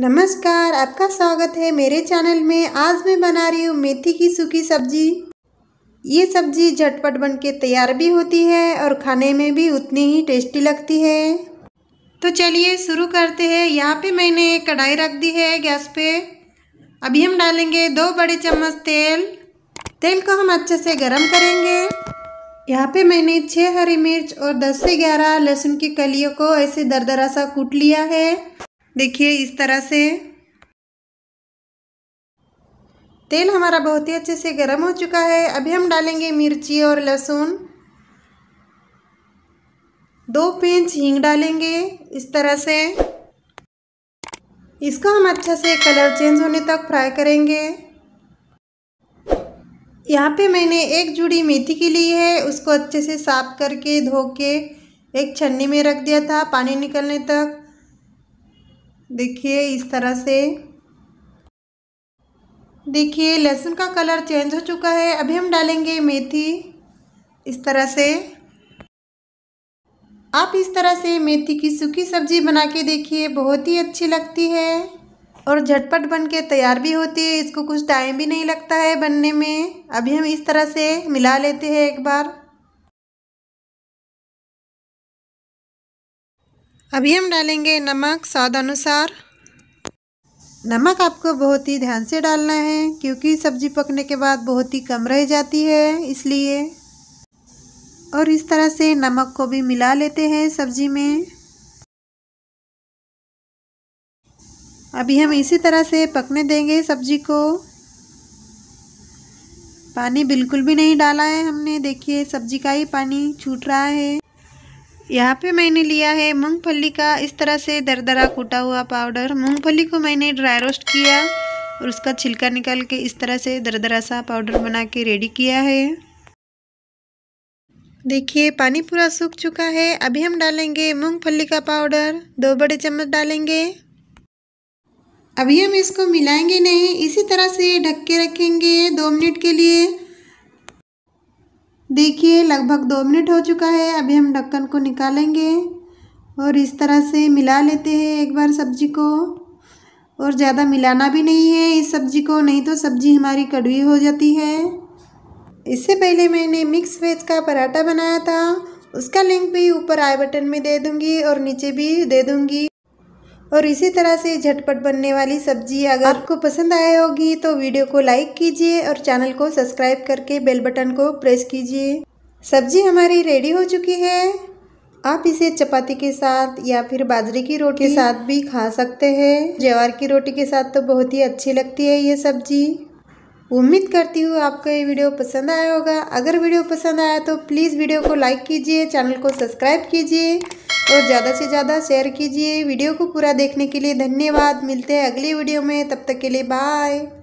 नमस्कार आपका स्वागत है मेरे चैनल में आज मैं बना रही हूँ मेथी की सूखी सब्जी ये सब्जी झटपट बन के तैयार भी होती है और खाने में भी उतनी ही टेस्टी लगती है तो चलिए शुरू करते हैं यहाँ पे मैंने कढ़ाई रख दी है गैस पे अभी हम डालेंगे दो बड़े चम्मच तेल तेल को हम अच्छे से गर्म करेंगे यहाँ पे मैंने छः हरी मिर्च और दस से ग्यारह लहसुन की कलियों को ऐसे दरदरा सा कूट लिया है देखिए इस तरह से तेल हमारा बहुत ही अच्छे से गर्म हो चुका है अभी हम डालेंगे मिर्ची और लहसुन दो पिंच हींग डालेंगे इस तरह से इसको हम अच्छे से कलर चेंज होने तक फ्राई करेंगे यहाँ पे मैंने एक जुड़ी मेथी की ली है उसको अच्छे से साफ करके धो के एक छन्नी में रख दिया था पानी निकलने तक देखिए इस तरह से देखिए लहसुन का कलर चेंज हो चुका है अभी हम डालेंगे मेथी इस तरह से आप इस तरह से मेथी की सूखी सब्जी बना के देखिए बहुत ही अच्छी लगती है और झटपट बन के तैयार भी होती है इसको कुछ टाइम भी नहीं लगता है बनने में अभी हम इस तरह से मिला लेते हैं एक बार अभी हम डालेंगे नमक स्वाद अनुसार नमक आपको बहुत ही ध्यान से डालना है क्योंकि सब्ज़ी पकने के बाद बहुत ही कम रह जाती है इसलिए और इस तरह से नमक को भी मिला लेते हैं सब्ज़ी में अभी हम इसी तरह से पकने देंगे सब्ज़ी को पानी बिल्कुल भी नहीं डाला है हमने देखिए सब्ज़ी का ही पानी छूट रहा है यहाँ पे मैंने लिया है मूंगफली का इस तरह से दरदरा कूटा हुआ पाउडर मूंगफली को मैंने ड्राई रोस्ट किया और उसका छिलका निकाल के इस तरह से दरदरा सा पाउडर बना के रेडी किया है देखिए पानी पूरा सूख चुका है अभी हम डालेंगे मूंगफली का पाउडर दो बड़े चम्मच डालेंगे अभी हम इसको मिलाएंगे नहीं इसी तरह से ढक के रखेंगे दो मिनट के लिए देखिए लगभग दो मिनट हो चुका है अभी हम ढक्कन को निकालेंगे और इस तरह से मिला लेते हैं एक बार सब्जी को और ज़्यादा मिलाना भी नहीं है इस सब्जी को नहीं तो सब्जी हमारी कड़वी हो जाती है इससे पहले मैंने मिक्स वेज का पराठा बनाया था उसका लिंक भी ऊपर आई बटन में दे दूंगी और नीचे भी दे दूंगी और इसी तरह से झटपट बनने वाली सब्जी अगर आपको पसंद आए होगी तो वीडियो को लाइक कीजिए और चैनल को सब्सक्राइब करके बेल बटन को प्रेस कीजिए सब्जी हमारी रेडी हो चुकी है आप इसे चपाती के साथ या फिर बाजरे की रोटी के साथ भी खा सकते हैं ज्वार की रोटी के साथ तो बहुत ही अच्छी लगती है ये सब्जी उम्मीद करती हूँ आपको ये वीडियो पसंद आया होगा अगर वीडियो पसंद आया तो प्लीज़ वीडियो को लाइक कीजिए चैनल को सब्सक्राइब कीजिए और ज़्यादा से ज़्यादा शेयर कीजिए वीडियो को पूरा देखने के लिए धन्यवाद मिलते हैं अगली वीडियो में तब तक के लिए बाय